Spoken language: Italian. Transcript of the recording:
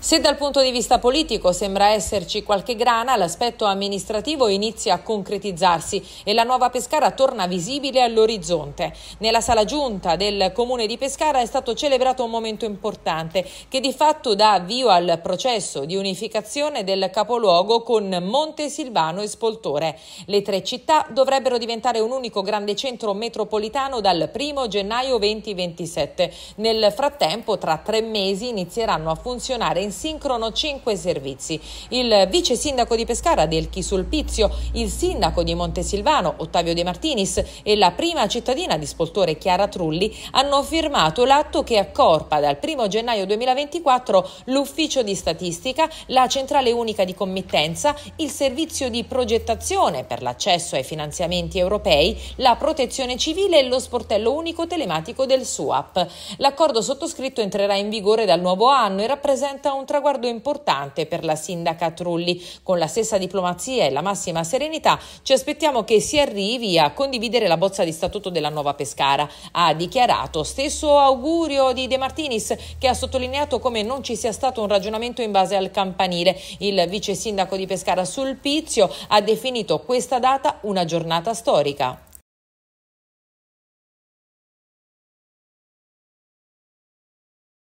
Se dal punto di vista politico sembra esserci qualche grana, l'aspetto amministrativo inizia a concretizzarsi e la nuova Pescara torna visibile all'orizzonte. Nella sala giunta del comune di Pescara è stato celebrato un momento importante che di fatto dà avvio al processo di unificazione del capoluogo con Monte Silvano e Spoltore. Le tre città dovrebbero diventare un unico grande centro metropolitano dal 1 gennaio 2027. Nel frattempo, tra tre mesi inizieranno a funzionare in in sincrono cinque servizi. Il vice sindaco di Pescara Delchi Sulpizio, il sindaco di Montesilvano Ottavio De Martinis e la prima cittadina di Spoltore Chiara Trulli hanno firmato l'atto che accorpa dal 1 gennaio 2024 l'ufficio di statistica, la centrale unica di committenza, il servizio di progettazione per l'accesso ai finanziamenti europei, la protezione civile e lo sportello unico telematico del SUAP. L'accordo sottoscritto entrerà in vigore dal nuovo anno e rappresenta un un traguardo importante per la sindaca Trulli. Con la stessa diplomazia e la massima serenità ci aspettiamo che si arrivi a condividere la bozza di statuto della nuova Pescara, ha dichiarato. Stesso augurio di De Martinis che ha sottolineato come non ci sia stato un ragionamento in base al campanile. Il vice sindaco di Pescara Sulpizio ha definito questa data una giornata storica.